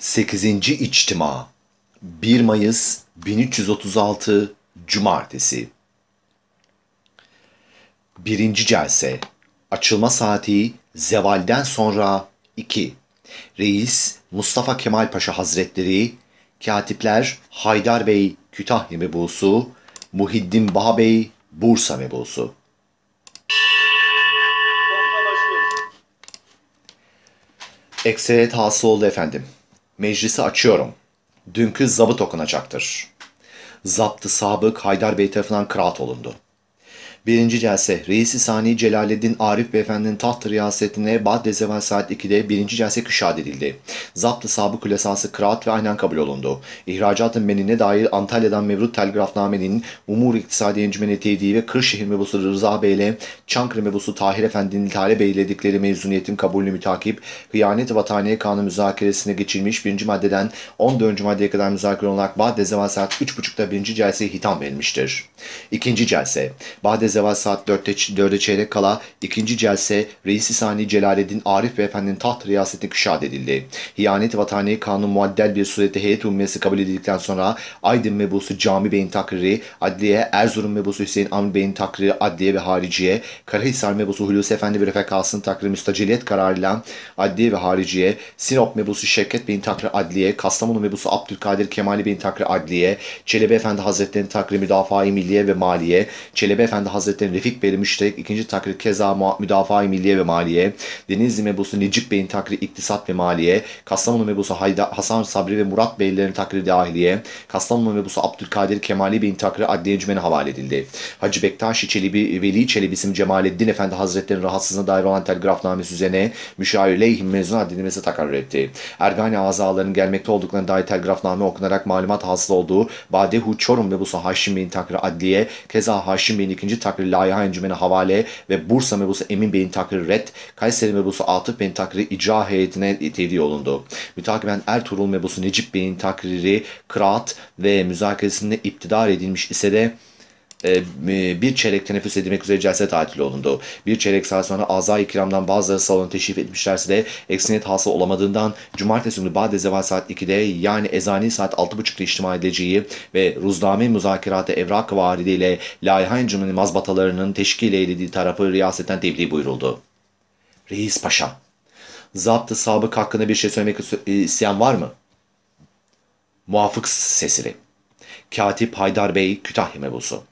8. İçtima 1 Mayıs 1336 Cumartesi 1. Celse Açılma saati zevalden sonra 2 Reis Mustafa Kemal Paşa Hazretleri Katipler Haydar Bey Kütahya mebusu Muhiddin Baha Bey Bursa mebusu 80. Ekseret hasıl oldu efendim meclisi açıyorum. Dünkü zabıt okunacaktır. Zaptı sabık Haydar Bey tarafından kral olundu. 1. celse Reisi Sani Celaleddin Arif Beyefendi'nin taht riyasetine Badde Zeval saat 2'de 1. celse küşad edildi. zapt sabık esası kıraat ve aynen kabul olundu. İhracatın menine dair Antalya'dan mevrut telgrafnamenin Umur İktisadi Encümeni Tevdi ve Kırşehir mebusu Rıza Bey ile Çankırı mebusu Tahir Efendi'nin talep eyledikleri mezuniyetin kabulünü mütakip Hıyanet Vataniye Kanunu müzakeresine geçilmiş 1. maddeden 14. maddeye kadar müzakere olarak Badde Zeval saat 3.30'da 1. celseye hitam verilmiştir. 2. celse Badde ve zeval saat 4'te, 4'e çeyrek kala ikinci celse Reis-i Sani Celaleddin Arif Beyefendi'nin taht riyaseti küşat edildi. Hiyanet vatani kanun muaddel bir surette heyet ummiyesi kabul edildikten sonra Aydın mebusu Cami Bey'in takriri, Adliye, Erzurum mebusu Hüseyin Amr Bey'in takriri, Adliye ve Hariciye, Karahisar mebusu Hulusi Efendi ve Refet Kalsın takriri müstaciliyet kararıyla Adliye ve Hariciye, Sinop mebusu Şevket Bey'in takriri Adliye, Kastamonu mebusu Abdülkadir Kemali Bey'in takriri Adliye, Çelebi Efendi Hazretleri'nin takriri Müdafaa-i Milliye ve Maliye, Çelebi Efendi Hazretleri Hazretleri Refik Beyli Müşterek ikinci Takrir Keza Müdafaa-i Milliye ve Maliye, Denizli Mebusu Necip Bey'in takrir iktisat ve Maliye, Kastamonu Mebusu Hayda, Hasan Sabri ve Murat Beylerin takrir Dahiliye, Kastamonu Mebusu Abdülkadir Kemali Bey'in takrir Adliye Encümeni havale edildi. Hacı Bektaşi Çelebi, Veli Çelebi isim Cemalettin Efendi Hazretleri'nin rahatsızına dair olan telgrafnamesi üzerine müşavir leyhim mezun adedilmesi takrar etti. Ergani azalarının gelmekte olduklarına dair telgrafname okunarak malumat hasıl olduğu Badehu Çorum Mebusu Haşim Bey'in takrir Adliye, Keza Haşim Bey'in ikinci takrir takdiri Layiha Encümeni havale ve Bursa mebusu Emin Bey'in takdiri red, Kayseri mebusu Atıf Bey'in takdiri icra heyetine tevdi olundu. Mütakiben Ertuğrul mebusu Necip Bey'in takriri kıraat ve müzakeresinde iptidar edilmiş ise de e, e, bir çeyrek teneffüs edilmek üzere celse tatil olundu. Bir çeyrek saat sonra azay ikramdan bazıları salonu teşrif etmişlerse de eksiniyet hasıl olamadığından cumartesi günü bade zeval saat 2'de yani ezani saat 6.30'da içtima edileceği ve ruzname müzakeratı evrak varidiyle layihayn cümlenin mazbatalarının teşkil edildiği tarafı riyasetten tebliğ buyuruldu. Reis Paşa, zaptı sabık hakkında bir şey söylemek e, isteyen var mı? Muafık sesili. Katip Haydar Bey Kütahya mebusu.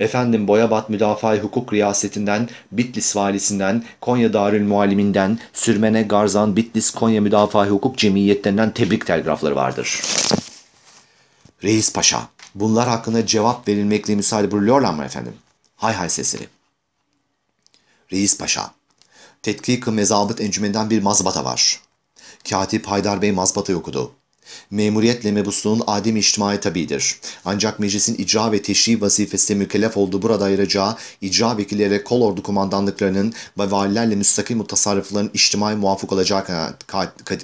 Efendim Boyabat Müdafaa-i Hukuk Riyasetinden, Bitlis Valisinden, Konya Darül Mualliminden, Sürmene Garzan Bitlis Konya Müdafaa-i Hukuk Cemiyetlerinden tebrik telgrafları vardır. Reis Paşa, bunlar hakkında cevap verilmekle müsaade buyuruyorlar mı efendim? Hay hay sesleri. Reis Paşa, Tetkik-i Mezabıt Encümeninden bir mazbata var. Katip Haydar Bey mazbatayı okudu. Memuriyetle mebusluğun adem içtimai tabidir. Ancak meclisin icra ve teşri vazifesinde mükellef olduğu burada ayıracağı icra vekilleri ve kol ordu kumandanlıklarının ve valilerle müstakil mutasarrıfların içtimai muvafık olacağı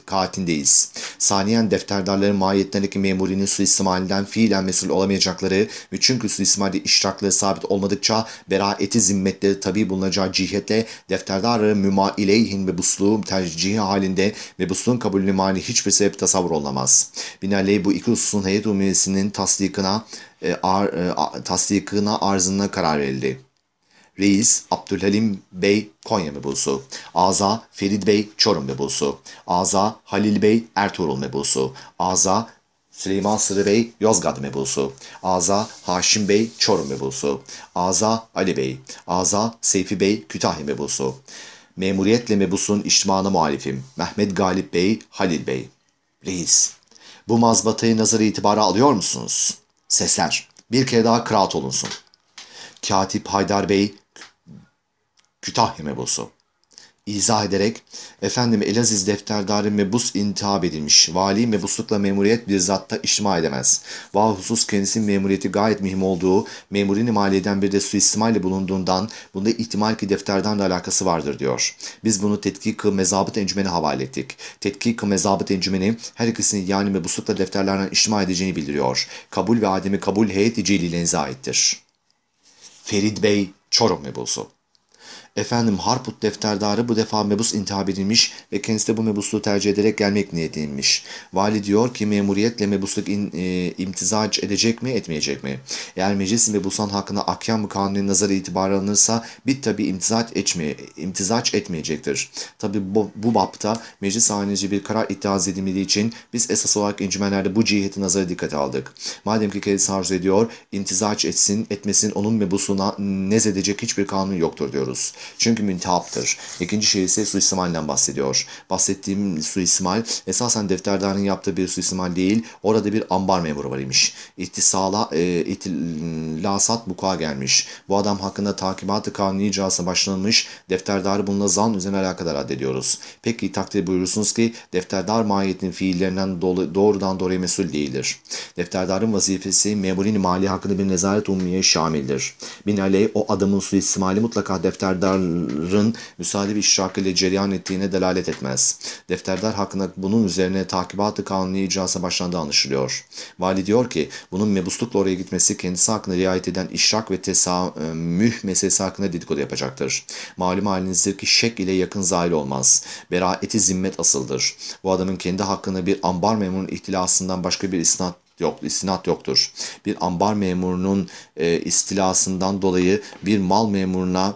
kanaatindeyiz. Saniyen defterdarların mahiyetlerindeki memurinin suistimalinden fiilen mesul olamayacakları ve çünkü suistimalde iştirakları sabit olmadıkça beraeti zimmetleri tabi bulunacağı cihetle defterdarı müma ileyhin mebusluğu tercihi halinde mebusluğun kabulünü mani hiçbir sebep tasavvur olamaz olmaz. Binaenaleyh bu iki hususun heyet umumiyesinin tasdikına, e, ar, e, tasdikına arzına karar verildi. Reis Abdülhalim Bey Konya mebusu. Aza Ferid Bey Çorum mebusu. Aza Halil Bey Ertuğrul mebusu. Aza Süleyman Sırı Bey Yozgat mebusu. Aza Haşim Bey Çorum mebusu. Aza Ali Bey. Aza Seyfi Bey Kütahya mebusu. Memuriyetle mebusun içtimana muhalifim. Mehmet Galip Bey Halil Bey. Reis bu mazbatayı nazarı itibara alıyor musunuz? Sesler. Bir kere daha kıraat olunsun. Katip Haydar Bey Kütahya mebusu izah ederek efendim Elaziz defterdarı mebus intihab edilmiş. Vali mebuslukla memuriyet bir zatta işma edemez. Vahusus kendisinin memuriyeti gayet mühim olduğu memurini maliyeden bir de suistimalle bulunduğundan bunda ihtimal ki defterden de alakası vardır diyor. Biz bunu tetkik-ı mezabıt encümeni havale ettik. Tetkik-ı mezabıt encümeni her ikisinin yani mebuslukla defterlerden işma edeceğini bildiriyor. Kabul ve ademi kabul heyeti celiyle izah ettir. Ferid Bey Çorum mebusu. Efendim Harput defterdarı bu defa mebus intihab edilmiş ve kendisi de bu mebusluğu tercih ederek gelmek niyetiymiş. Vali diyor ki memuriyetle mebusluk in, e, imtizac edecek mi etmeyecek mi? Eğer meclis mebusan hakkında ahkam kanuni nazarı itibar alınırsa bit tabi imtizac, etme, imtizac etmeyecektir. Tabi bu, bu bapta meclis haneci bir karar iddiaz edilmediği için biz esas olarak incümenlerde bu ciheti nazara dikkate aldık. Madem ki kendisi arzu ediyor imtizac etsin etmesin onun mebusuna nez edecek hiçbir kanun yoktur diyoruz. Çünkü müntihaptır. İkinci şey ise suistimalden bahsediyor. Bahsettiğim suistimal esasen defterdarın yaptığı bir suistimal değil. Orada bir ambar memuru var imiş. İhtisala, e, itilasat bukağa gelmiş. Bu adam hakkında takibatı kanuni icrası başlanmış. Defterdarı bununla zan üzerine alakadar addediyoruz. Peki takdir buyurursunuz ki defterdar mahiyetinin fiillerinden dolu, doğrudan dolayı mesul değildir. Defterdarın vazifesi memurin mali hakkında bir nezaret umumiye şamildir. Binaenaleyh o adamın suistimali mutlaka defterdar kararın müsaade bir işrak ile cereyan ettiğine delalet etmez. Defterdar hakkında bunun üzerine takibatı kanuni icrası başlandığı anlaşılıyor. Vali diyor ki bunun mebuslukla oraya gitmesi kendisi hakkında riayet eden işrak ve tesamüh e, meselesi hakkında dedikodu yapacaktır. Malum halinizdeki şek ile yakın zahil olmaz. Beraeti zimmet asıldır. Bu adamın kendi hakkında bir ambar memurun ihtilasından başka bir isnat yok, istinat yoktur. Bir ambar memurunun e, istilasından dolayı bir mal memuruna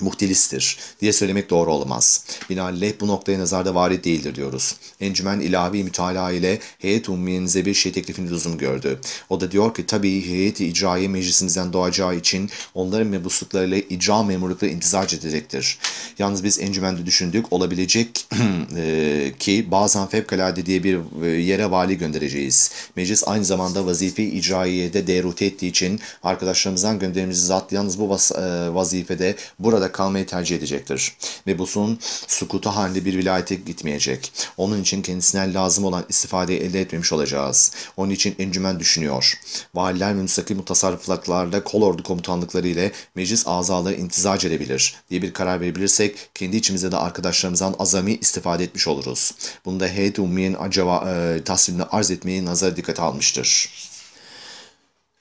muhtilistir diye söylemek doğru olamaz. Binaenaleyh bu noktaya nazarda varid değildir diyoruz. Encümen ilavi mütalaa ile heyet ummiyenize bir şey teklifini lüzum gördü. O da diyor ki tabii heyeti icraiye meclisimizden doğacağı için onların mebusluklarıyla icra memurlukları imtizac edecektir Yalnız biz encümende düşündük olabilecek e, ki bazen fevkalade diye bir e, yere vali göndereceğiz. Meclis aynı zamanda vazife icraiyede deruti ettiği için arkadaşlarımızdan gönderimizi zat yalnız bu e, vazifede burada kalmayı tercih edecektir. Ve bu son sukutu halinde bir vilayete gitmeyecek. Onun için kendisine lazım olan istifadeyi elde etmemiş olacağız. Onun için encümen düşünüyor. Valiler ve müstakil mutasarrıflıklarla kol ordu komutanlıkları ile meclis azaları intizac edebilir diye bir karar verebilirsek kendi içimizde de arkadaşlarımızdan azami istifade etmiş oluruz. Bunda heyet ummiyenin acaba e, taslimini arz etmeyi nazara dikkate almıştır.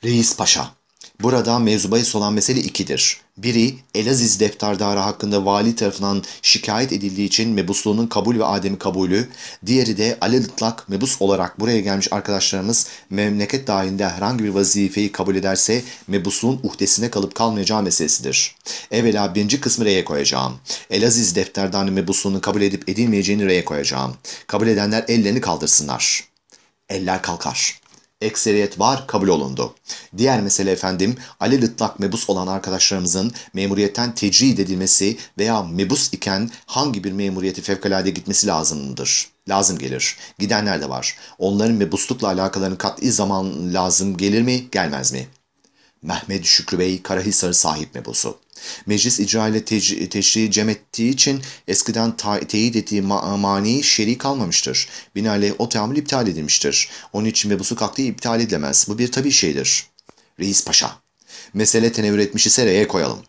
Reis Paşa Burada mevzubahis olan mesele ikidir. Biri Elaziz defterdarı hakkında vali tarafından şikayet edildiği için mebusluğunun kabul ve ademi kabulü, diğeri de alel mebus olarak buraya gelmiş arkadaşlarımız memleket dahilinde herhangi bir vazifeyi kabul ederse mebusluğun uhdesine kalıp kalmayacağı meselesidir. Evvela birinci kısmı R'ye koyacağım. Elaziz defterdarı mebusluğunu kabul edip edilmeyeceğini R'ye koyacağım. Kabul edenler ellerini kaldırsınlar. Eller kalkar ekseriyet var kabul olundu. Diğer mesele efendim Ali Lıtlak mebus olan arkadaşlarımızın memuriyetten tecrid edilmesi veya mebus iken hangi bir memuriyeti fevkalade gitmesi lazımdır? Lazım gelir. Gidenler de var. Onların mebuslukla alakalarını kat'i zaman lazım gelir mi gelmez mi? Mehmet Şükrü Bey Karahisar sahip mebusu. Meclis icra ile te teşriği cem ettiği için eskiden teyit ettiği ma mani şer'i kalmamıştır. Binaenaleyh o teamül iptal edilmiştir. Onun için mebusu aklı iptal edilemez. Bu bir tabi şeydir. Reis Paşa. Mesele tenevvür etmiş ise reye koyalım.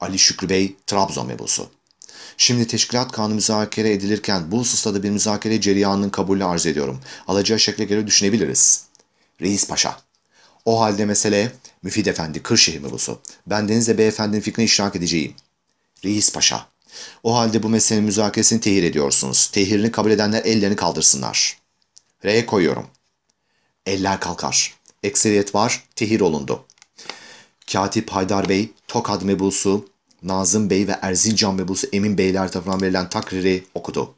Ali Şükrü Bey, Trabzon mebusu. Şimdi teşkilat kanunu müzakere edilirken bu hususta da bir müzakere cereyanının kabulü arz ediyorum. Alacağı şekle göre düşünebiliriz. Reis Paşa. O halde mesele Müfid Efendi Kırşehir mebusu. Ben Deniz'le beyefendinin fikrine iştirak edeceğim. Reis Paşa. O halde bu meselenin müzakeresini tehir ediyorsunuz. Tehirini kabul edenler ellerini kaldırsınlar. R'ye koyuyorum. Eller kalkar. Ekseriyet var. Tehir olundu. Katip Haydar Bey, Tokad mebusu, Nazım Bey ve Erzincan mebusu Emin Beyler tarafından verilen takriri okudu.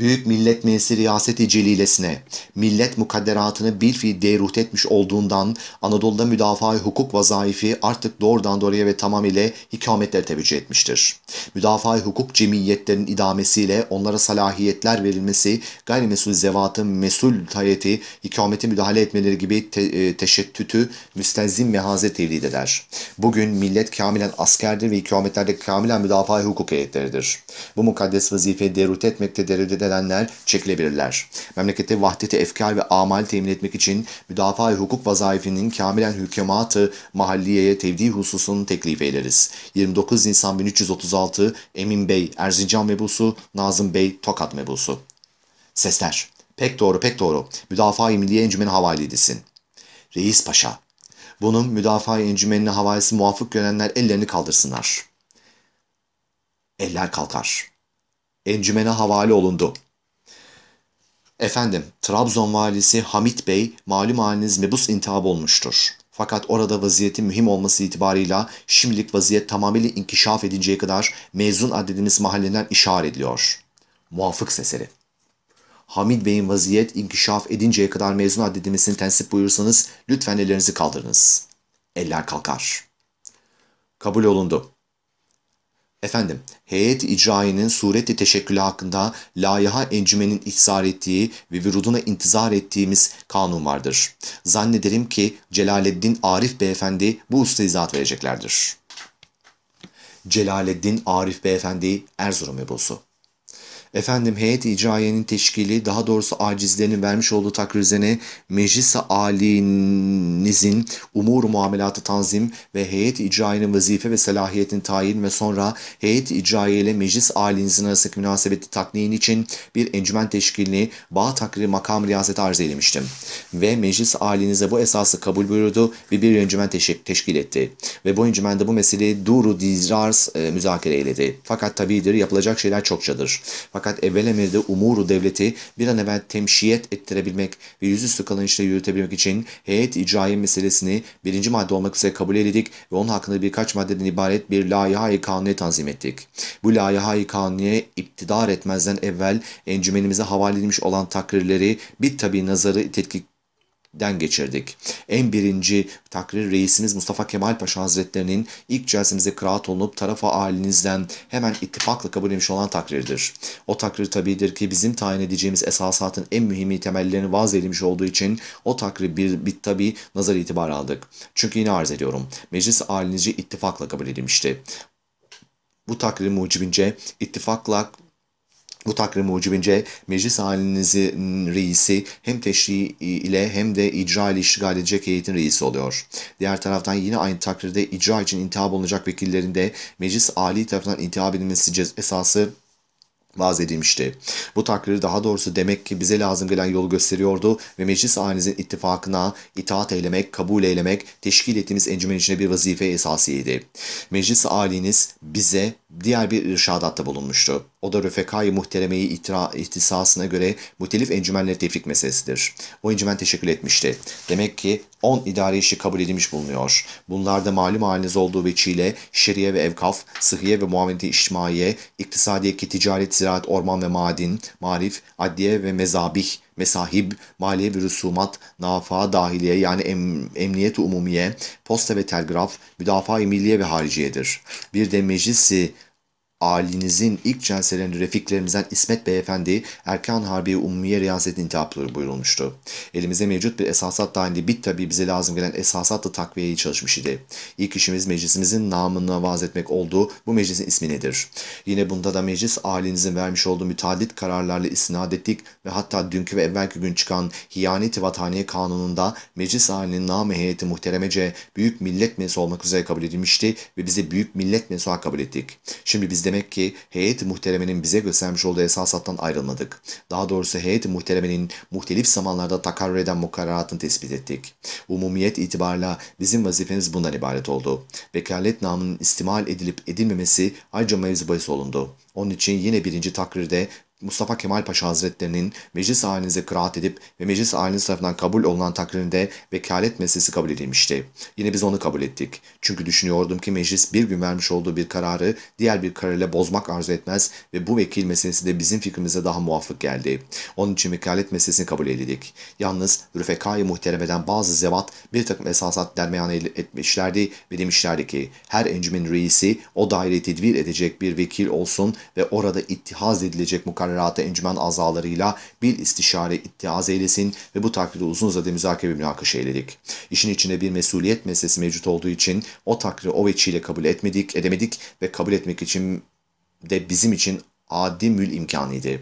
Büyük Millet Meclisi Riyaseti Celilesine, millet mukadderatını bir fiil deruht etmiş olduğundan Anadolu'da müdafaa hukuk vazaifi artık doğrudan doğruya ve tamamıyla hikametlere teveccüh etmiştir. müdafaa hukuk cemiyetlerin idamesiyle onlara salahiyetler verilmesi, gayrimesul zevatın mesul tayeti, hikameti müdahale etmeleri gibi te e teşettütü müstenzim mehaze tevlid eder. Bugün millet kamilen askerdir ve hikametlerde kamilen müdafaa hukuk heyetleridir. Bu mukaddes vazife deruht etmekte derecede edenler çekilebilirler. Memlekette vahdeti efkar ve amal temin etmek için müdafaa hukuk vazifinin kamilen hükematı mahalliyeye tevdi hususunu teklif ederiz. 29 Nisan 1336 Emin Bey Erzincan mebusu, Nazım Bey Tokat mebusu. Sesler. Pek doğru, pek doğru. Müdafaa-i Milliye Encümeni havale edilsin. Reis Paşa. Bunun müdafaa-i encümenine havalesi muvafık görenler ellerini kaldırsınlar. Eller kalkar encümene havale olundu. Efendim, Trabzon valisi Hamit Bey malum haliniz mebus intihab olmuştur. Fakat orada vaziyetin mühim olması itibarıyla şimdilik vaziyet tamamıyla inkişaf edinceye kadar mezun adedimiz mahalleden işaret ediliyor. Muafık sesleri. Hamit Bey'in vaziyet inkişaf edinceye kadar mezun adedimizin tensip buyursanız lütfen ellerinizi kaldırınız. Eller kalkar. Kabul olundu. Efendim, heyet icrainin sureti teşekkülü hakkında layiha encümenin ihsar ettiği ve vuruduna intizar ettiğimiz kanun vardır. Zannederim ki Celaleddin Arif Beyefendi bu usta izahat vereceklerdir. Celaleddin Arif Beyefendi Erzurum Ebusu Efendim heyet icraiyenin teşkili daha doğrusu acizlerinin vermiş olduğu takrizini meclis-i alinizin umur muamelatı tanzim ve heyet icraiyenin vazife ve selahiyetini tayin ve sonra heyet icraiye ile meclis alinizin arasındaki münasebeti takniyin için bir encümen teşkilini bağ takri makam riyaseti arz eylemiştim. Ve meclis alinize bu esası kabul buyurdu ve bir encümen teş teşkil etti. Ve bu encümende bu meseleyi duru dizrars e, müzakere eyledi. Fakat tabidir yapılacak şeyler çokçadır. Fakat fakat evvelemelde umuru devleti bir an evvel temşiyet ettirebilmek ve yüzüstü kalınışla yürütebilmek için heyet icraiye meselesini birinci madde olmak üzere kabul edildik ve onun hakkında birkaç maddeden ibaret bir layiha-i kanuniye tanzim ettik. Bu layiha-i kanuniye iptidar etmezden evvel encümenimize havale edilmiş olan takrirleri bir tabi nazarı tetkik den geçirdik. En birinci takrir reisiniz Mustafa Kemal Paşa Hazretlerinin ilk celsemize kıraat olunup tarafa ailenizden hemen ittifakla kabul edilmiş olan takrirdir. O takrir tabidir ki bizim tayin edeceğimiz esasatın en mühimi temellerini vaz edilmiş olduğu için o takrir bir, bir tabi nazar itibar aldık. Çünkü yine arz ediyorum. Meclis ailenizce ittifakla kabul edilmişti. Bu takrir mucibince ittifakla bu takvim mucibince meclis ailenizin reisi hem teşri ile hem de icra ile iştigal edecek heyetin reisi oluyor. Diğer taraftan yine aynı takdirde icra için intihab olunacak vekillerin de meclis ali tarafından intihab edilmesi esası vaz edilmişti. Bu takdiri daha doğrusu demek ki bize lazım gelen yolu gösteriyordu ve meclis ailenizin ittifakına itaat eylemek, kabul eylemek teşkil ettiğimiz encümen içinde bir vazife esasiydi. Meclis aileniz bize diğer bir irşadatta bulunmuştu. O da Rüfekai Muhtereme'yi itira, ihtisasına göre muhtelif encümenle tevfik meselesidir. O encümen teşekkül etmişti. Demek ki 10 idare işi kabul edilmiş bulunuyor. Bunlarda malum haliniz olduğu veçiyle şeriye ve evkaf, sıhhiye ve muamele içtimaiye, iktisadiye ki ticaret, ziraat, orman ve madin, marif, adliye ve mezabih, mesahib, maliye ve rüsumat, nafa dahiliye yani em, emniyet umumiye, posta ve telgraf, müdafaa-i milliye ve hariciyedir. Bir de meclisi ailenizin ilk celselerini refiklerimizden İsmet Beyefendi Erkan Harbi Umumiye Riyaset İntihapları buyurulmuştu. Elimizde mevcut bir esasat dahilinde bit tabi bize lazım gelen esasatla takviyeyi çalışmış idi. İlk işimiz meclisimizin namına vaz etmek olduğu bu meclisin ismi nedir? Yine bunda da meclis ailenizin vermiş olduğu müteaddit kararlarla istinad ettik ve hatta dünkü ve evvelki gün çıkan hiyaneti vataniye kanununda meclis ailenin nam heyeti muhteremece Büyük Millet Meclisi olmak üzere kabul edilmişti ve bize Büyük Millet Meclisi kabul ettik. Şimdi bizde Demek ki heyet muhteremenin bize göstermiş olduğu esas ayrılmadık. Daha doğrusu heyet muhteremenin muhtelif zamanlarda takarrur eden mukarraratını tespit ettik. Umumiyet itibarla bizim vazifemiz bundan ibaret oldu. Vekalet namının istimal edilip edilmemesi ayrıca mevzu bahis olundu. Onun için yine birinci takrirde Mustafa Kemal Paşa Hazretlerinin meclis halinize kıraat edip ve meclis haliniz tarafından kabul olunan takdirinde vekalet meselesi kabul edilmişti. Yine biz onu kabul ettik. Çünkü düşünüyordum ki meclis bir gün vermiş olduğu bir kararı diğer bir kararla bozmak arzu etmez ve bu vekil meselesi de bizim fikrimize daha muvaffak geldi. Onun için vekalet meselesini kabul edildik. Yalnız Rüfekai Muhteremeden bazı zevat bir takım esasat dermeyan etmişlerdi ve demişlerdi ki her encimin reisi o daire tedbir edecek bir vekil olsun ve orada ittihaz edilecek mukar istihbaratı encümen azalarıyla bir istişare ittiaz eylesin ve bu takdirde uzun uzadı müzakere münakaşa eyledik. İşin içinde bir mesuliyet meselesi mevcut olduğu için o takdiri o veçiyle kabul etmedik, edemedik ve kabul etmek için de bizim için adi mül imkanıydı.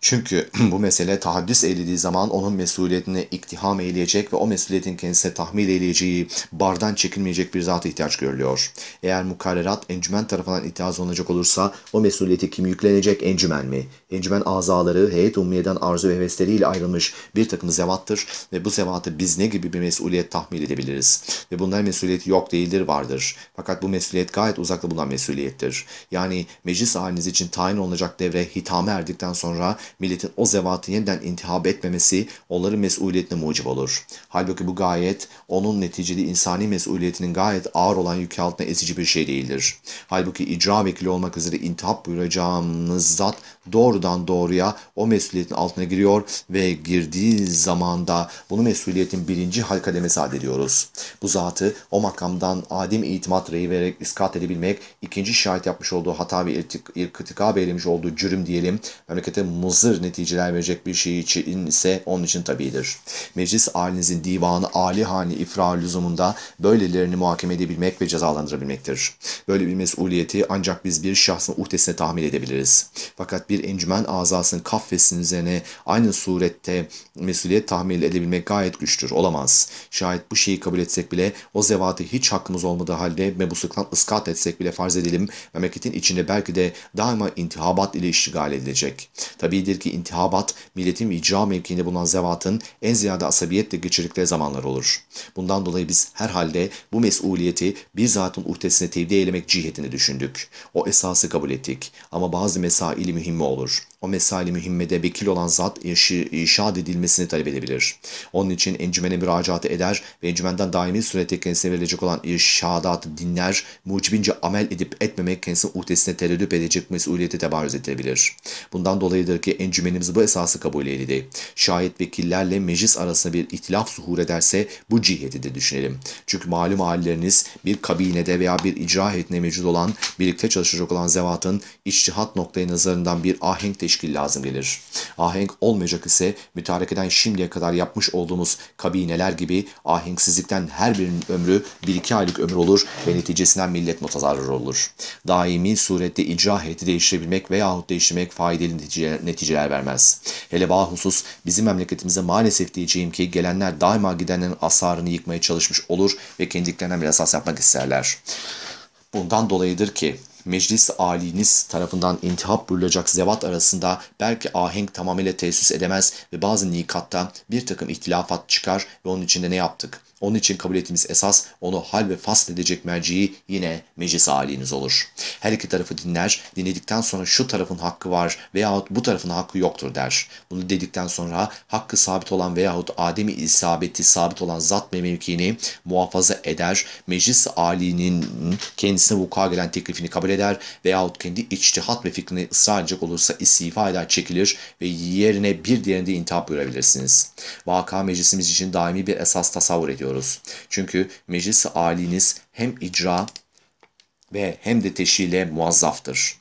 Çünkü bu mesele tahaddüs edildiği zaman onun mesuliyetine iktiham eyleyecek ve o mesuliyetin kendisine tahmil eyleyeceği bardan çekilmeyecek bir zata ihtiyaç görülüyor. Eğer mukarrerat encümen tarafından itiraz olunacak olursa o mesuliyeti kim yüklenecek encümen mi? Encümen azaları heyet ummiyeden arzu ve hevesleriyle ayrılmış bir takım zevattır ve bu zevatı biz ne gibi bir mesuliyet tahmil edebiliriz? Ve bunlar mesuliyeti yok değildir vardır. Fakat bu mesuliyet gayet uzakta bulunan mesuliyettir. Yani meclis haliniz için tayin olunacak devre hitame erdikten sonra milletin o zevatı yeniden intihab etmemesi onların mesuliyetine mucib olur. Halbuki bu gayet onun neticede insani mesuliyetinin gayet ağır olan yükü altına ezici bir şey değildir. Halbuki icra vekili olmak üzere intihap buyuracağınız zat doğrudan doğruya o mesuliyetin altına giriyor ve girdiği zamanda bunu mesuliyetin birinci hal kademesi addediyoruz. Bu zatı o makamdan adim itimat reyi vererek iskat edebilmek ikinci şahit yapmış olduğu hata ve irtikab eylemiş olduğu cürüm diyelim memlekete muz hazır neticeler verecek bir şey için ise onun için tabidir. Meclis ailenizin divanı Ali Hani ifrar lüzumunda böylelerini muhakeme edebilmek ve cezalandırabilmektir. Böyle bir mesuliyeti ancak biz bir şahsın uhdesine tahmin edebiliriz. Fakat bir encümen azasının kaffesinin üzerine aynı surette mesuliyet tahmin edebilmek gayet güçtür. Olamaz. Şayet bu şeyi kabul etsek bile o zevatı hiç hakkımız olmadığı halde mebusluktan ıskat etsek bile farz edelim memleketin içinde belki de daima intihabat ile iştigal edilecek. Tabii olabilir ki intihabat, milletin icra mevkiinde bulunan zevatın en ziyade asabiyetle geçirdikleri zamanlar olur. Bundan dolayı biz herhalde bu mesuliyeti bir zatın uhdesine tevdi eylemek cihetini düşündük. O esası kabul ettik ama bazı mesaili mühimmi olur. O mesali mühimmede vekil olan zat inşa edilmesini talep edebilir. Onun için encümene müracaat eder ve encümenden daimi surette kendisine verilecek olan irşadatı dinler, mucibince amel edip etmemek kendisinin uhdesine tereddüt edecek mesuliyeti tebarüz edilebilir. Bundan dolayıdır ki encümenimiz bu esası kabul edildi. Şayet vekillerle meclis arasında bir ihtilaf zuhur ederse bu ciheti de düşünelim. Çünkü malum halleriniz bir kabinede veya bir icra heyetine mevcut olan, birlikte çalışacak olan zevatın içtihat noktayı nazarından bir ahenkte teşkil lazım gelir. Ahenk olmayacak ise mütarekeden şimdiye kadar yapmış olduğumuz kabineler gibi ahenksizlikten her birinin ömrü 1-2 aylık ömür olur ve neticesinden millet mutazarrır olur. Daimi surette icra heyeti değiştirebilmek veyahut değiştirmek faydalı neticeler, neticeler vermez. Hele bahusus bizim memleketimize maalesef diyeceğim ki gelenler daima gidenlerin asarını yıkmaya çalışmış olur ve kendiklerinden bir esas yapmak isterler. Bundan dolayıdır ki meclis aliniz tarafından intihap buyurulacak zevat arasında belki ahenk tamamıyla tesis edemez ve bazı nikatta bir takım ihtilafat çıkar ve onun içinde ne yaptık? Onun için kabul ettiğimiz esas onu hal ve fasl edecek merciyi yine meclis aliniz olur. Her iki tarafı dinler, dinledikten sonra şu tarafın hakkı var veyahut bu tarafın hakkı yoktur der. Bunu dedikten sonra hakkı sabit olan veyahut Adem'i isabeti sabit olan zat ve mevkiini muhafaza eder, meclis alinin kendisine vuku'a gelen teklifini kabul eder veyahut kendi içtihat ve fikrini ısrar edecek olursa istifa eder, çekilir ve yerine bir diğerinde intihap buyurabilirsiniz. Vaka meclisimiz için daimi bir esas tasavvur ediyor ediyoruz. Çünkü meclis aliniz hem icra ve hem de teşhile muazzaftır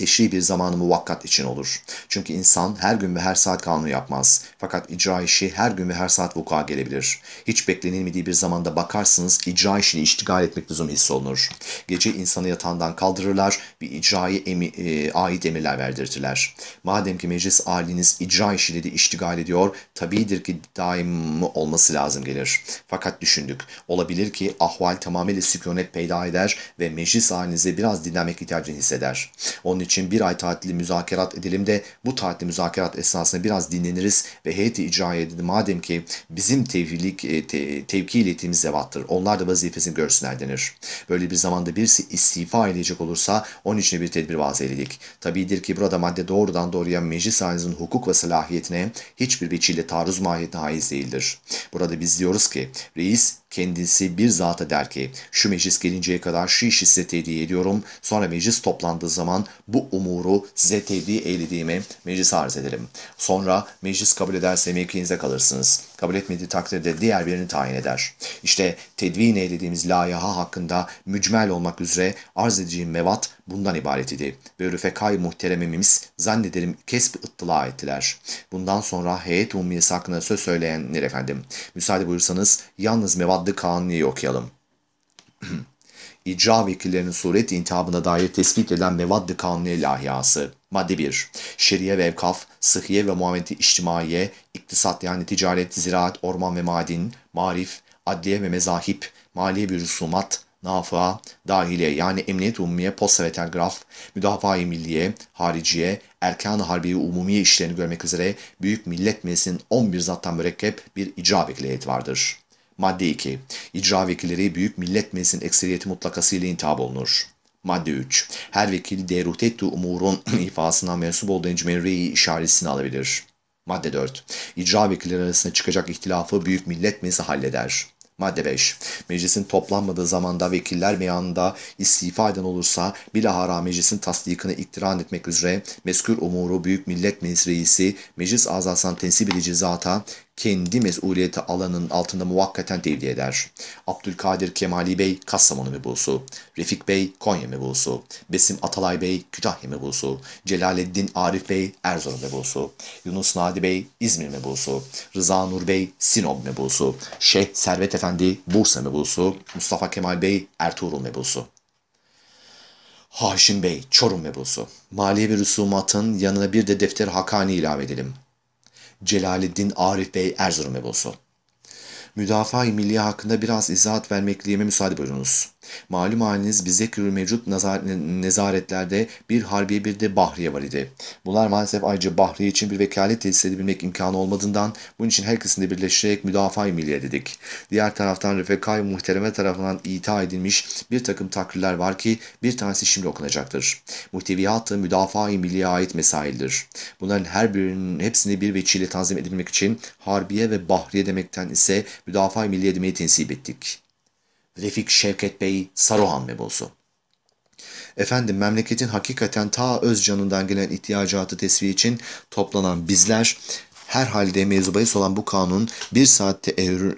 teşri bir zamanı muvakkat için olur. Çünkü insan her gün ve her saat kanunu yapmaz. Fakat icra işi her gün ve her saat vuku'a gelebilir. Hiç beklenilmediği bir zamanda bakarsınız icra işini iştigal etmek lüzum hissolunur. Gece insanı yatağından kaldırırlar ve icraya emi, e, ait emirler verdirtirler. Madem ki meclis aliniz icra işiyle de iştigal ediyor, tabidir ki daim olması lazım gelir. Fakat düşündük, olabilir ki ahval tamamıyla sükunet peyda eder ve meclis halinize biraz dinlenmek ihtiyacını hisseder. Onun için için bir ay tatili müzakerat edelim de bu tatili müzakerat esnasında biraz dinleniriz ve heyeti icraiye dedi madem ki bizim tevhilik, e, te, tevki ilettiğimiz zevattır. Onlar da vazifesini görsünler denir. Böyle bir zamanda birisi istifa edecek olursa onun için bir tedbir vaz eyledik. Tabidir ki burada madde doğrudan doğruya meclis ailinizin hukuk ve salahiyetine hiçbir biçiyle taarruz mahiyetine haiz değildir. Burada biz diyoruz ki reis kendisi bir zata der ki şu meclis gelinceye kadar şu işi size tevdi ediyorum. Sonra meclis toplandığı zaman bu umuru size tevdi eylediğimi meclise arz ederim. Sonra meclis kabul ederse mevkiinize kalırsınız. Kabul etmediği takdirde diğer birini tayin eder. İşte tedvin eylediğimiz layaha hakkında mücmel olmak üzere arz edeceğim mevat bundan ibaret idi. Ve rüfekay muhteremimiz zannederim kesb ıttıla ettiler. Bundan sonra heyet umumiyesi hakkında söz söyleyenler efendim. Müsaade buyursanız yalnız mevadlı kanuniyi okuyalım. icra vekillerinin suret intihabına dair tespit edilen mevaddi kanuni lahyası. Madde 1. Şeriye ve evkaf, sıhhiye ve muameti içtimaiye, iktisat yani ticaret, ziraat, orman ve madin, marif, adliye ve mezahip, maliye ve rüsumat, nafıa, dahiliye yani emniyet umumiye, posta ve telgraf, müdafaa-i milliye, hariciye, erkan-ı harbiye umumiye işlerini görmek üzere Büyük Millet Meclisi'nin 11 zattan mürekkep bir icra vekili vardır. Madde 2. İcra vekilleri Büyük Millet Meclisi'nin ekseriyeti mutlakası ile intihab olunur. Madde 3. Her vekil derutettu umurun ifasına mensup olduğu cümleyi işaretini alabilir. Madde 4. İcra vekilleri arasında çıkacak ihtilafı Büyük Millet Meclisi halleder. Madde 5. Meclisin toplanmadığı zamanda vekiller beyanında istifa eden olursa bilahara meclisin tasdikini iktiran etmek üzere meskür umuru Büyük Millet Meclisi reisi meclis azasından tensip edici zata kendi mesuliyeti alanının altında muvakkaten tevdi eder. Abdülkadir Kemali Bey Kastamonu mebusu, Refik Bey Konya mebusu, Besim Atalay Bey Kütahya mebusu, Celaleddin Arif Bey Erzurum mebusu, Yunus Nadi Bey İzmir mebusu, Rıza Nur Bey Sinop mebusu, Şeyh Servet Efendi Bursa mebusu, Mustafa Kemal Bey Ertuğrul mebusu. Haşim Bey, Çorum mebusu. Maliye ve rüsumatın yanına bir de defter hakani ilave edelim. Celaleddin Arif Bey Erzurum Ebosu. Müdafaa-i Milliye hakkında biraz izahat vermekliyeme müsaade buyurunuz. Malum haliniz bize Bizzekür mevcut nezaretlerde bir harbiye bir de Bahriye var idi. Bunlar maalesef ayrıca Bahriye için bir vekalet tesis edebilmek imkanı olmadığından bunun için her ikisini birleştirerek müdafaa-i milliye dedik. Diğer taraftan Refekai Muhtereme tarafından ita edilmiş bir takım takrirler var ki bir tanesi şimdi okunacaktır. Muhteviyat müdafaa-i milliye ait mesaildir. Bunların her birinin hepsini bir veçiyle tanzim edilmek için Harbiye ve Bahriye demekten ise müdafaa-i milliye demeyi tensip ettik. Refik Şevket Bey Saruhan Mebosu. Efendim memleketin hakikaten ta öz canından gelen ihtiyacatı tesviye için toplanan bizler herhalde mevzubayız olan bu kanun bir saat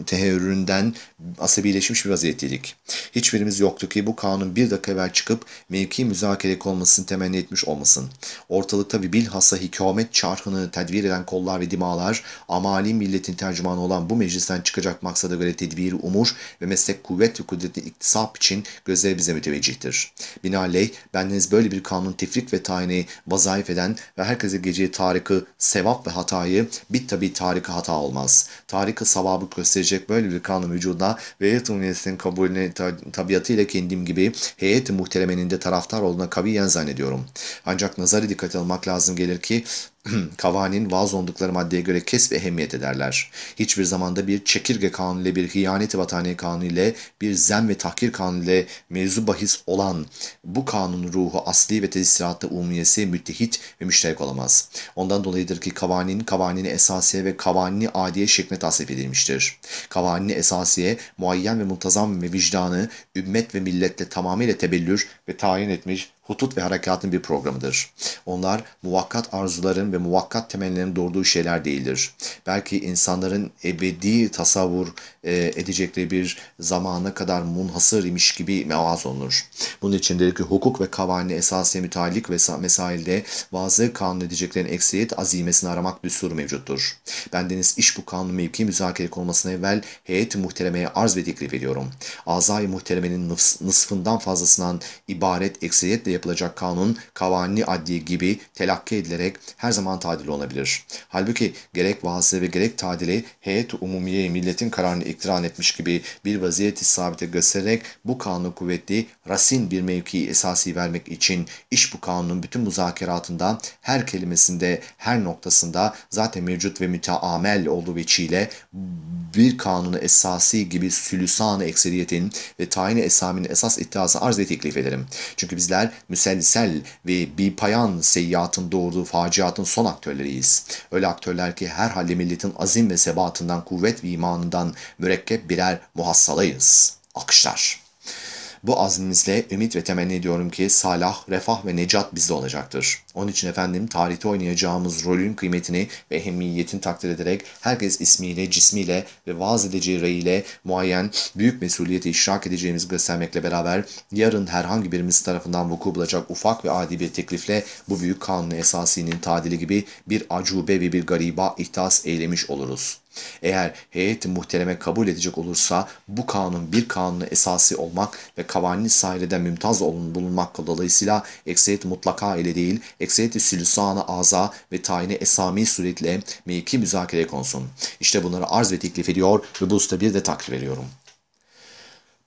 teherründen asabileşmiş bir vaziyetteydik. Hiçbirimiz yoktu ki bu kanun bir dakika evvel çıkıp mevki müzakere olmasını temenni etmiş olmasın. Ortalıkta ve bilhassa hikamet çarhını tedbir eden kollar ve dimalar, amali milletin tercümanı olan bu meclisten çıkacak maksada göre tedbir umur ve meslek kuvvet ve kudreti iktisap için gözleri bize müteveccihtir. Binaenaleyh bendeniz böyle bir kanun tefrik ve tayini vazaif eden ve herkese geceye tarikı, sevap ve hatayı bit tabi tarikı hata olmaz. Tarikı sevabı gösterecek böyle bir kanun vücuda hakkında ve heyet üyesinin kabulüne tabiatıyla kendim gibi heyet-i muhteremenin de taraftar olduğuna kaviyen zannediyorum. Ancak nazarı dikkat almak lazım gelir ki Hmm, Kavani'nin vaaz oldukları maddeye göre kes ve ehemmiyet ederler. Hiçbir zamanda bir çekirge kanunu ile bir hiyaneti vataniye kanunu ile bir zem ve tahkir kanunu ile mevzu bahis olan bu kanun ruhu asli ve tesisiratta umiyesi müttehit ve müşterek olamaz. Ondan dolayıdır ki Kavani'nin Kavani'ni esasiye ve Kavani'ni adiye şeklinde tasnif edilmiştir. Kavani'ni esasiye muayyen ve muntazam ve vicdanı ümmet ve milletle tamamıyla tebellür ve tayin etmiş hutut ve harekatın bir programıdır. Onlar muvakkat arzuların ve muvakkat temellerin doğurduğu şeyler değildir. Belki insanların ebedi tasavvur e, edecekleri bir zamana kadar munhasır imiş gibi mevaz olunur. Bunun için dedik ki hukuk ve kavani esasiye müteallik ve mesailde bazı kanun edeceklerin eksiyet azimesini aramak bir düsturu mevcuttur. Bendeniz iş bu kanun mevki müzakere konulmasına evvel heyet muhteremeye arz ve teklif ediyorum. Azay muhteremenin nıfs, nısfından fazlasından ibaret ekseriyetle yapılmaktadır yapılacak kanun kavani adli gibi telakki edilerek her zaman tadil olabilir. Halbuki gerek vaazı ve gerek tadili heyet umumiye milletin kararını iktiran etmiş gibi bir vaziyeti sabite göstererek bu kanunu kuvvetli, rasin bir mevkii esası vermek için iş bu kanunun bütün müzakeratında her kelimesinde, her noktasında zaten mevcut ve müteamel olduğu veçiyle bir kanunu esasi gibi sülüsan ekseriyetin ve tayin esaminin esas iddiası arz teklif ederim. Çünkü bizler müselsel ve bipayan seyyatın doğurduğu faciatın son aktörleriyiz. Öyle aktörler ki her halde milletin azim ve sebatından, kuvvet ve imanından mürekkep birer muhassalayız. Akışlar. Bu azmimizle ümit ve temenni ediyorum ki salah, refah ve necat bizde olacaktır. Onun için efendim tarihte oynayacağımız rolün kıymetini ve ehemmiyetini takdir ederek herkes ismiyle, cismiyle ve vaaz edeceği reyiyle muayyen büyük mesuliyeti işrak edeceğimizi göstermekle beraber yarın herhangi birimiz tarafından vuku bulacak ufak ve adi bir teklifle bu büyük kanun esasinin tadili gibi bir acube ve bir gariba ihtas eylemiş oluruz. Eğer heyet muhtereme kabul edecek olursa bu kanun bir kanunu esası olmak ve kavani sahileden mümtaz bulunmak dolayısıyla ekseriyet mutlaka ile değil ekseriyet usulü aza ve tayini esami suretle mevki müzakere konsun. İşte bunları arz ve teklif ediyor ve bu usta bir de takdir veriyorum.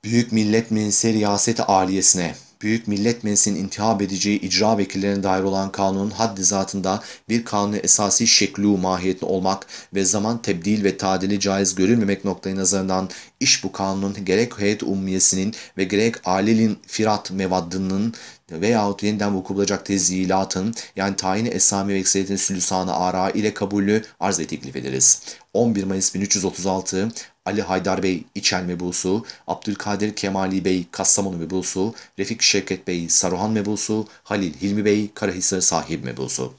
Büyük Millet Meclisi Riyaset-i Aliyesine Büyük Millet Meclisi'nin intihab edeceği icra vekillerine dair olan kanunun haddi zatında bir kanunu esasi şeklu mahiyetli olmak ve zaman tebdil ve tadili caiz görülmemek noktayı nazarından iş bu kanunun gerek heyet ummiyesinin ve gerek alilin firat mevaddının veyahut yeniden vuku bulacak tezilatın yani tayini esami ve ekseriyetin sülüsanı ara ile kabulü arz ve teklif ederiz. 11 Mayıs 1336 Ali Haydar Bey İçel mebusu, Abdülkadir Kemali Bey Kastamonu mebusu, Refik Şevket Bey Saruhan mebusu, Halil Hilmi Bey Karahisar sahibi mebusu.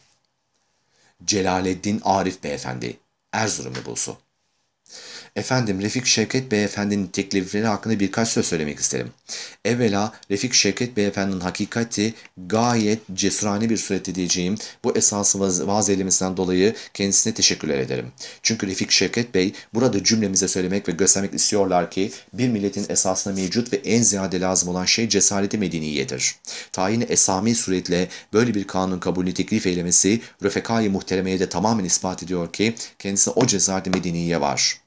Celaleddin Arif Beyefendi Erzurum mebusu. Efendim Refik Şevket Beyefendi'nin teklifleri hakkında birkaç söz söylemek isterim. Evvela Refik Şevket Beyefendi'nin hakikati gayet cesurane bir surette diyeceğim bu esası vaz, vaz dolayı kendisine teşekkürler ederim. Çünkü Refik Şevket Bey burada cümlemize söylemek ve göstermek istiyorlar ki bir milletin esasına mevcut ve en ziyade lazım olan şey cesareti medeniyedir. Tayini esami suretle böyle bir kanun kabulünü teklif eylemesi refekayı Muhteremeye de tamamen ispat ediyor ki kendisine o cesareti medeniye var.''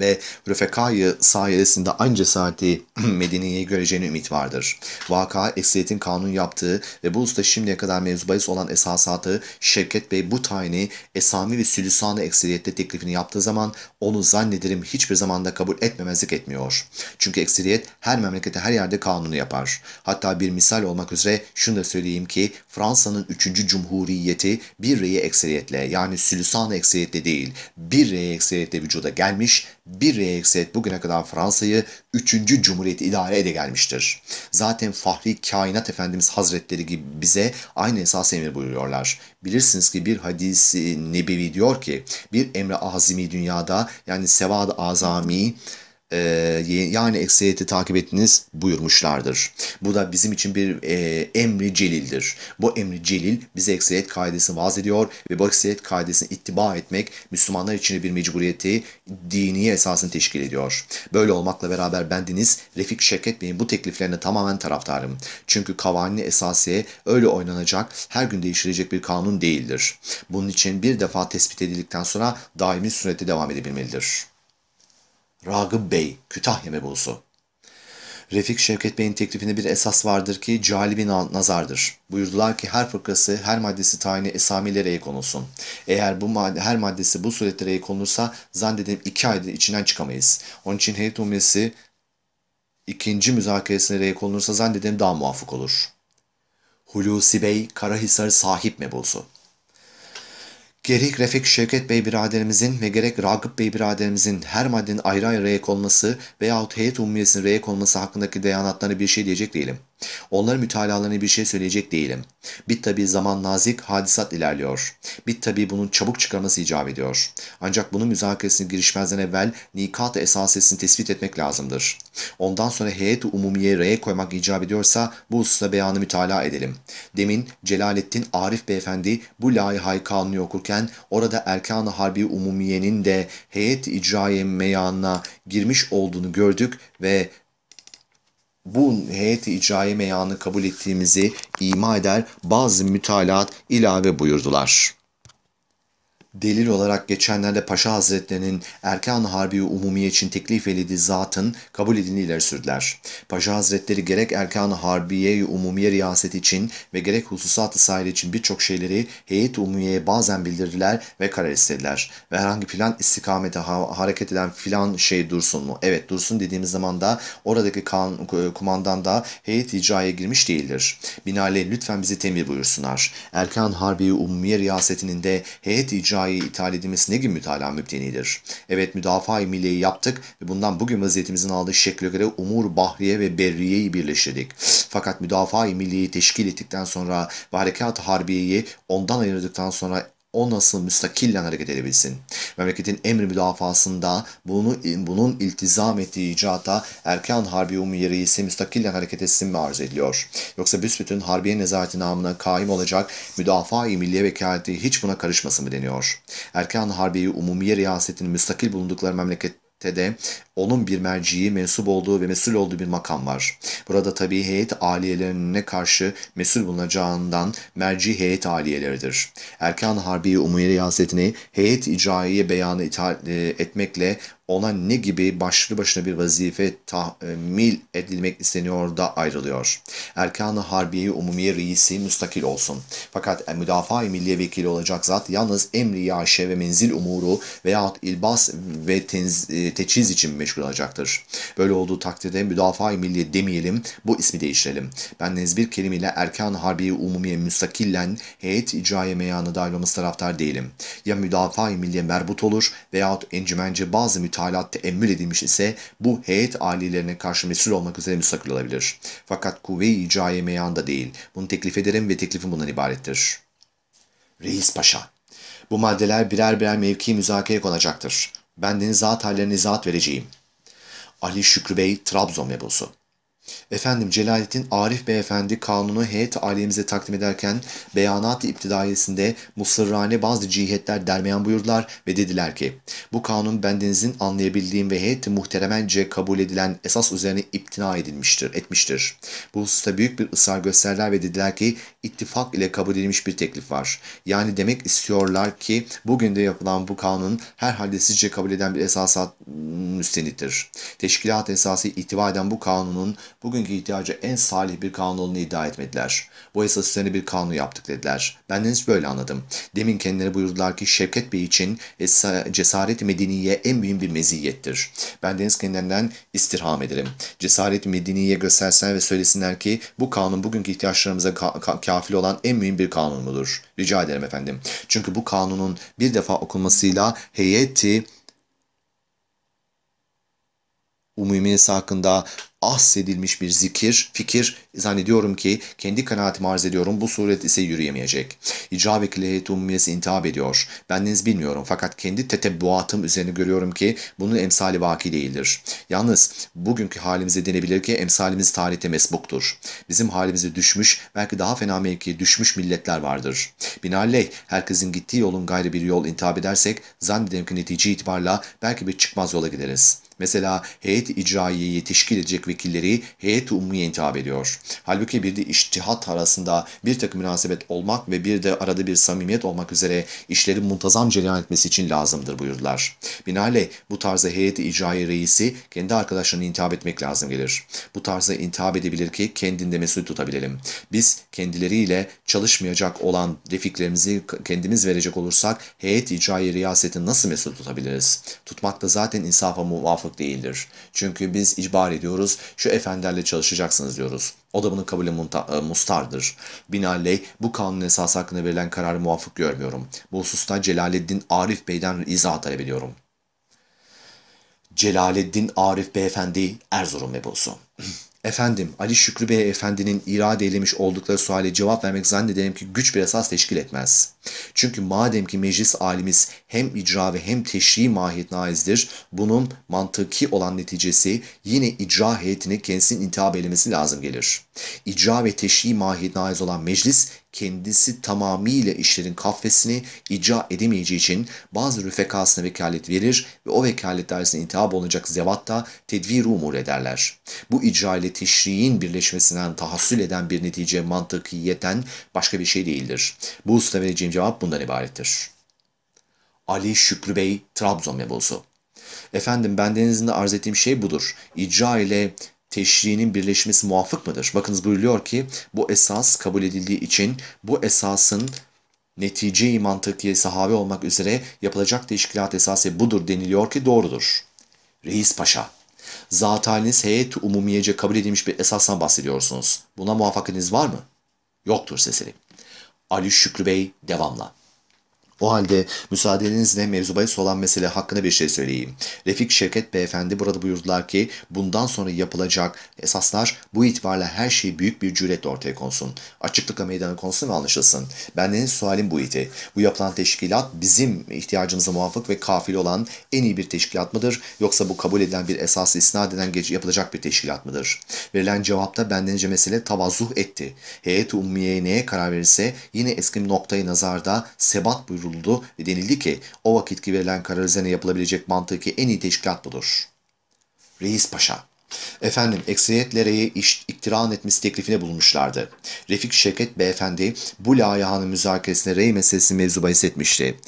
ve rüfekayı sayesinde anca saati Medine'ye göreceğine ümit vardır. Vaka ekseriyetin kanun yaptığı ve bu usta şimdiye kadar mevzubahis olan esasatı Şevket Bey bu tayini Esami ve Sülüsan'ı eksiliyette teklifini yaptığı zaman onu zannederim hiçbir zamanda kabul etmemezlik etmiyor. Çünkü eksiliyet her memlekete her yerde kanunu yapar. Hatta bir misal olmak üzere şunu da söyleyeyim ki Fransa'nın 3. Cumhuriyeti bir reyi ekseriyetle yani Sülüsan ekseriyetle değil bir reyi ekseriyetle vücuda gelmiş bir reyaset bugüne kadar Fransa'yı 3. Cumhuriyet idare ede gelmiştir. Zaten Fahri Kainat Efendimiz Hazretleri gibi bize aynı esas emir buyuruyorlar. Bilirsiniz ki bir hadis-i nebevi diyor ki bir emre azimi dünyada yani sevad azami e, yani ekseriyeti takip ettiniz buyurmuşlardır. Bu da bizim için bir e, emri celildir. Bu emri celil bize ekseriyet kaidesini vaz ediyor ve bu ekseriyet kaidesine ittiba etmek Müslümanlar için bir mecburiyeti dini esasını teşkil ediyor. Böyle olmakla beraber bendeniz Refik Şevket Bey'in bu tekliflerine tamamen taraftarım. Çünkü kavani esasiye öyle oynanacak her gün değiştirecek bir kanun değildir. Bunun için bir defa tespit edildikten sonra daimi surette devam edebilmelidir. Ragıp Bey, Kütahya mebusu. Refik Şevket Bey'in teklifinde bir esas vardır ki calibi nazardır. Buyurdular ki her fıkrası, her maddesi tayini esamilere el konulsun. Eğer bu madde, her maddesi bu suretlere el konulursa zannedelim iki ayda içinden çıkamayız. Onun için heyet umresi ikinci müzakeresine el konulursa zannedelim daha muvaffak olur. Hulusi Bey, Karahisar sahip mebusu. Gerek Refik Şevket Bey biraderimizin ve gerek Ragıp Bey biraderimizin her maddenin ayrı ayrı reyek olması veyahut heyet umumiyesinin reyek olması hakkındaki deyanatlarına bir şey diyecek değilim. Onların mütalalarına bir şey söyleyecek değilim. Bit tabi zaman nazik, hadisat ilerliyor. Bit tabi bunun çabuk çıkarması icap ediyor. Ancak bunun müzakeresine girişmezden evvel nikat esasesini tespit etmek lazımdır. Ondan sonra heyet-i umumiye reye koymak icap ediyorsa bu hususta beyanı mütalaa edelim. Demin Celalettin Arif Beyefendi bu layihayı kanunu okurken orada Erkan-ı Harbi Umumiye'nin de heyet icraiye meyanına girmiş olduğunu gördük ve bu heyeti icraiye meyanı kabul ettiğimizi ima eder bazı mütalaat ilave buyurdular. Delil olarak geçenlerde Paşa Hazretlerinin Erkan Harbi Umumiye için teklif edildiği zatın kabul edildiğini ileri sürdüler. Paşa Hazretleri gerek Erkan Harbiye Umumiye riyaset için ve gerek hususat-ı sahil için birçok şeyleri heyet umumiye bazen bildirdiler ve karar istediler. Ve herhangi plan istikamete ha hareket eden filan şey dursun mu? Evet dursun dediğimiz zaman da oradaki kan, kumandan da heyet icraya girmiş değildir. Binaenaleyh lütfen bizi temir buyursunlar. Erkan Harbi Umumiye riyasetinin de heyet icra müdahayı ithal ne gibi mütalaa mübdenidir? Evet müdafaa-i milliyi yaptık ve bundan bugün vaziyetimizin aldığı şekle göre umur bahriye ve berriyeyi birleştirdik. Fakat müdafaa-i milliyi teşkil ettikten sonra ve harekat harbiyeyi ondan ayırdıktan sonra o nasıl müstakillen hareket edebilsin? Memleketin emri müdafasında bunu, bunun iltizam ettiği icata erken harbi umuyeri ise müstakillen hareket etsin mi arz ediliyor? Yoksa büsbütün harbiye nezareti namına kaim olacak müdafaa-i milliye vekaleti hiç buna karışmasın mı deniyor? Erken harbiye umumiye riyasetinin müstakil bulundukları memleket de onun bir merciyi mensup olduğu ve mesul olduğu bir makam var. Burada tabi heyet aliyelerine karşı mesul bulunacağından merci heyet aliyeleridir. Erkan Harbi Umayr Hazretini heyet icraiye beyanı ithal e, etmekle olan ne gibi başlı başına bir vazife tahmil edilmek isteniyor da ayrılıyor. Erkan-ı Harbiye-i Umumiye Reisi müstakil olsun. Fakat e, müdafaa-i milliye vekili olacak zat yalnız emri yaşe ve menzil umuru veyahut ilbas ve tenz, e, teçhiz için meşgul olacaktır. Böyle olduğu takdirde müdafaa-i milliye demeyelim, bu ismi değiştirelim. Ben nezbir kelimeyle Erkan-ı Harbiye-i Umumiye müstakillen heyet icraiye meyanı dahil taraftar değilim. Ya müdafaa-i milliye merbut olur veyahut encümence bazı müteahhitler ithalatta emmül edilmiş ise bu heyet ailelerine karşı mesul olmak üzere müstakil olabilir. Fakat kuvve-i icaye meyanda değil. Bunu teklif ederim ve teklifim bundan ibarettir. Reis Paşa Bu maddeler birer birer mevki müzakereye konacaktır. Ben deniz zat hallerine zat vereceğim. Ali Şükrü Bey, Trabzon mebusu. Efendim Celalettin Arif Beyefendi kanunu heyet ailemize takdim ederken beyanat-ı iptidayesinde musırrane bazı cihetler dermeyen buyurdular ve dediler ki bu kanun bendenizin anlayabildiğim ve heyet muhteremence kabul edilen esas üzerine iptina edilmiştir, etmiştir. Bu hususta büyük bir ısrar gösterler ve dediler ki ittifak ile kabul edilmiş bir teklif var. Yani demek istiyorlar ki bugün de yapılan bu kanun herhalde sizce kabul eden bir esasat ıı, müstenidir. Teşkilat esası ihtiva bu kanunun bugün bugünkü ihtiyaca en salih bir kanun olduğunu iddia etmediler. Bu esas üzerine bir kanun yaptık dediler. Bendeniz böyle anladım. Demin kendileri buyurdular ki Şevket Bey için cesaret medeniye en mühim bir meziyettir. Bendeniz kendilerinden istirham ederim. Cesaret medeniye göstersen ve söylesinler ki bu kanun bugünkü ihtiyaçlarımıza ka ka kafil olan en mühim bir kanun mudur? Rica ederim efendim. Çünkü bu kanunun bir defa okunmasıyla heyeti umumiyesi hakkında ahsedilmiş bir zikir, fikir zannediyorum ki kendi kanaatimi arz ediyorum bu suret ise yürüyemeyecek. İcabe kilehiyet umumiyesi intihap ediyor. Bendeniz bilmiyorum fakat kendi tetebbuatım üzerine görüyorum ki bunun emsali vaki değildir. Yalnız bugünkü halimize denebilir ki emsalimiz tarihte mesbuktur. Bizim halimize düşmüş belki daha fena mevkiye düşmüş milletler vardır. Binaenaleyh herkesin gittiği yolun gayrı bir yol intihap edersek zannederim ki netice itibarla belki bir çıkmaz yola gideriz. Mesela heyet icraiyeyi teşkil edecek vekilleri heyet umumiye intihap ediyor. Halbuki bir de iştihat arasında bir takım münasebet olmak ve bir de arada bir samimiyet olmak üzere işlerin muntazam cereyan etmesi için lazımdır buyurdular. Binaenaleyh bu tarzda heyet icraiye reisi kendi arkadaşlarını intihap etmek lazım gelir. Bu tarzda intihap edebilir ki kendinde mesul tutabilelim. Biz kendileriyle çalışmayacak olan refiklerimizi kendimiz verecek olursak heyet icraiye riyasetini nasıl mesul tutabiliriz? Tutmak da zaten insafa muvafık muvaffuk değildir. Çünkü biz icbar ediyoruz, şu efendilerle çalışacaksınız diyoruz. O da bunun kabulü e, mustardır. Binaenaleyh bu kanun esas hakkında verilen kararı muvaffuk görmüyorum. Bu hususta Celaleddin Arif Bey'den izah talep ediyorum. Celaleddin Arif Beyefendi Erzurum mebusu. Efendim Ali Şükrü Bey Efendi'nin irade eylemiş oldukları suale cevap vermek zannederim ki güç bir esas teşkil etmez. Çünkü madem ki meclis alimiz hem icra ve hem teşri mahiyet aizdir, bunun mantıki olan neticesi yine icra heyetine kendisinin intihab eylemesi lazım gelir. İcra ve teşri mahiyet aiz olan meclis kendisi tamamıyla işlerin kafesini icra edemeyeceği için bazı rüfekasına vekalet verir ve o vekalet dairesine intihap olacak zevatta tedvir umur ederler. Bu icra ile teşriğin birleşmesinden tahassül eden bir netice yeten başka bir şey değildir. Bu usta vereceğim cevap bundan ibarettir. Ali Şükrü Bey, Trabzon mebusu. Efendim bendenizin de arz ettiğim şey budur. İcra ile teşriğinin birleşmesi muafık mıdır? Bakınız buyuruyor ki bu esas kabul edildiği için bu esasın netice-i mantıkiye sahabe olmak üzere yapılacak teşkilat esası budur deniliyor ki doğrudur. Reis Paşa, zat haliniz heyet umumiyece kabul edilmiş bir esasdan bahsediyorsunuz. Buna muvaffakiniz var mı? Yoktur sesleri. Ali Şükrü Bey devamla. O halde müsaadenizle mevzu bahis olan mesele hakkında bir şey söyleyeyim. Refik Şevket Beyefendi burada buyurdular ki bundan sonra yapılacak esaslar bu itibarla her şey büyük bir cüretle ortaya konsun. Açıklıkla meydana konsun ve anlaşılsın. Benden sualim bu iti. Bu yapılan teşkilat bizim ihtiyacımıza muvafık ve kafil olan en iyi bir teşkilat mıdır? Yoksa bu kabul edilen bir esas isnat eden yapılacak bir teşkilat mıdır? Verilen cevapta bendence mesele tavazuh etti. Heyet-i Ummiye neye karar verirse yine eski noktayı nazarda sebat buyurulur tutuldu ve denildi ki o vakitki verilen karar üzerine yapılabilecek mantıki en iyi teşkilat budur. Reis Paşa Efendim ekseriyetlere iş, iktiran etmesi teklifine bulunmuşlardı. Refik Şevket Beyefendi bu layihanın müzakeresine rey meselesi mevzu bahis etmişti.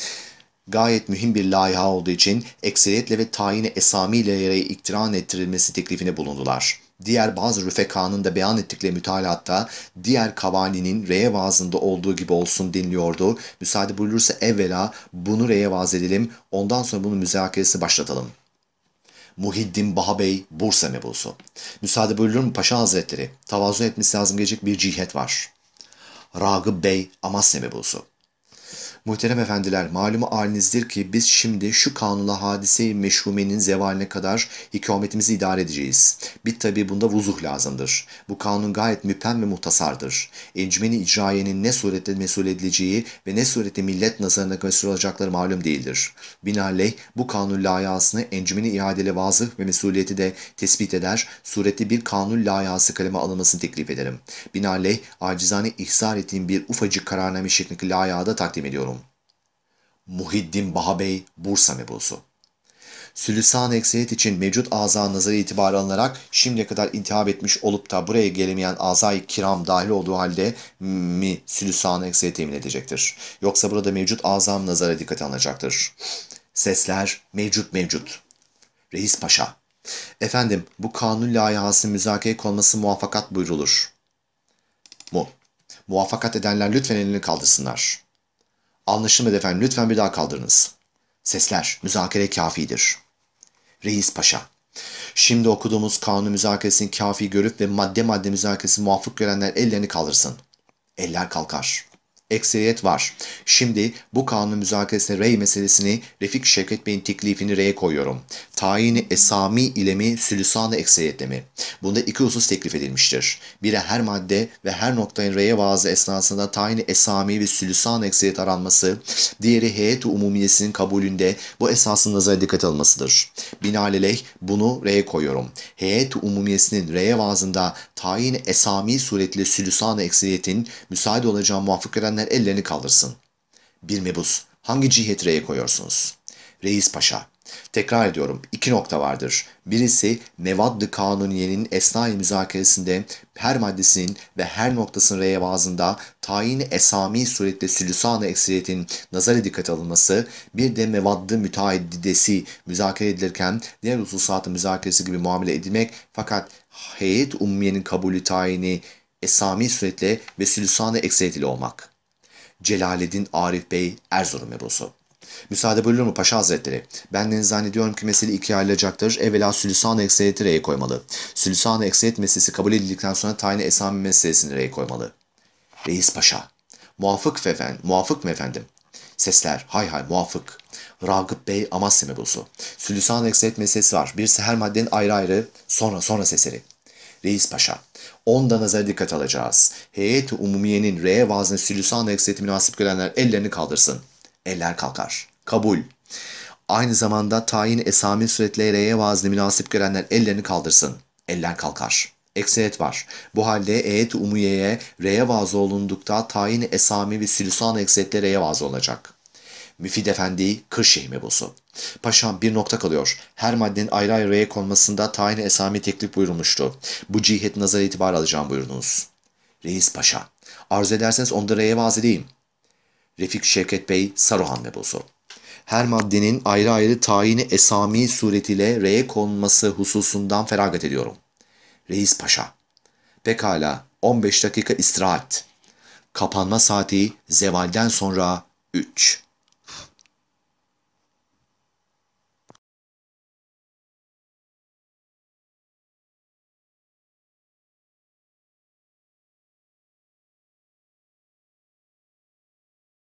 Gayet mühim bir layiha olduğu için ekseriyetle ve tayini esamiyle yere iktiran ettirilmesi teklifine bulundular. Diğer bazı rüfekanın da beyan ettikleri mütalatta diğer kavalinin reye reyevazında olduğu gibi olsun dinliyordu. Müsaade buyurulursa evvela bunu reye reyevaz edelim ondan sonra bunun müzakeresi başlatalım. Muhiddin Bahabey Bursa mebusu. Müsaade buyurulur mu Paşa Hazretleri? Tavazu etmesi lazım gelecek bir cihet var. Ragıp Bey Amasya mebusu. Muhterem efendiler malumu halinizdir ki biz şimdi şu kanunla hadise-i meşhumenin zevaline kadar hikametimizi idare edeceğiz. Bir tabi bunda vuzuh lazımdır. Bu kanun gayet müpem ve muhtasardır. Encmeni icrayenin ne surette mesul edileceği ve ne surette millet nazarına mesul olacakları malum değildir. Binaenaleyh bu kanun layihasını encmeni iadeli vazıh ve mesuliyeti de tespit eder, suretli bir kanun layihası kaleme alınmasını teklif ederim. Binaenaleyh acizane ihsar ettiğim bir ufacık kararname şeklindeki layihada takdim ediyorum. Muhiddin Bahabey Bursa mebusu. Sülüsan ekseriyet için mevcut aza nazarı itibar alınarak şimdiye kadar intihap etmiş olup da buraya gelemeyen azay kiram dahil olduğu halde mi sülüsan ekseriyet temin edecektir. Yoksa burada mevcut azam nazara dikkat alınacaktır. Sesler mevcut mevcut. Reis Paşa. Efendim bu kanun layihası müzakere konması muvaffakat buyrulur. Mu. Muvaffakat edenler lütfen elini kaldırsınlar. Anlaşılmadı efendim lütfen bir daha kaldırınız. Sesler müzakere kafidir. Reis Paşa. Şimdi okuduğumuz kanun müzakeresini kafi görüp ve madde madde müzakeresi muvaffuk görenler ellerini kaldırsın. Eller kalkar. Ekseriyet var. Şimdi bu kanun müzakeresine rey meselesini Refik Şevket Bey'in teklifini reye koyuyorum tayini esami ile mi sülüsan ekseriyetle mi? Bunda iki husus teklif edilmiştir. Biri her madde ve her noktanın reye vaazı esnasında tayini esami ve sülüsan ekseriyet aranması, diğeri heyet-i umumiyesinin kabulünde bu esasın nazara dikkat almasıdır. Binaenaleyh bunu reye koyuyorum. Heyet-i umumiyesinin reye vaazında tayin esami suretle sülüsan-ı ekseriyetin müsaade olacağı muvaffak edenler ellerini kaldırsın. Bir mebus, hangi cihet reye koyuyorsunuz? Reis Paşa, Tekrar ediyorum iki nokta vardır. Birisi Nevadlı Kanuniye'nin esnai müzakeresinde her maddesinin ve her noktasının reye tayin esami surette sülüsana ekseriyetin nazara dikkat alınması, bir de Nevadlı müteaddidesi müzakere edilirken diğer hususatı müzakeresi gibi muamele edilmek fakat heyet ummiyenin kabulü tayini esami suretle ve sülüsana ekseriyet ile olmak. Celalettin Arif Bey Erzurum Erosu Müsaade buyurur mu Paşa Hazretleri? Ben de zannediyorum ki mesele ikiye ayrılacaktır. Evvela Sülüsan-ı Ekseriyeti reye koymalı. Sülüsan-ı Ekseriyet meselesi kabul edildikten sonra tayin esami meselesini reye koymalı. Reis Paşa. Muafık, efendim, muafık mı efendim? Sesler. Hay hay muafık. Ragıp Bey Amasya mebusu. Sülüsan ekseriyet meselesi var. Birisi her maddenin ayrı ayrı sonra sonra sesleri. Reis Paşa. Onda nazara dikkat alacağız. Heyet-i Umumiye'nin R'ye vazını Sülüsan ekseriyeti münasip görenler ellerini kaldırsın eller kalkar. Kabul. Aynı zamanda tayin esami suretle reye vazni münasip görenler ellerini kaldırsın. Eller kalkar. Ekseriyet var. Bu halde eyet umuyeye reye vaz olundukta tayin esami ve sülüsan ekseriyetle reye vaz olacak. Müfid Efendi Kırşehir mebusu. Paşam bir nokta kalıyor. Her maddenin ayrı ayrı reye konmasında tayin esami teklif buyurulmuştu. Bu cihet nazar itibar alacağım buyurunuz. Reis Paşa. Arzu ederseniz onda reye vaz edeyim. Refik Şevket Bey Saruhan ve Mebosu. Her maddenin ayrı ayrı tayini esami suretiyle reye konması hususundan feragat ediyorum. Reis Paşa. Pekala 15 dakika istirahat. Kapanma saati zevalden sonra 3.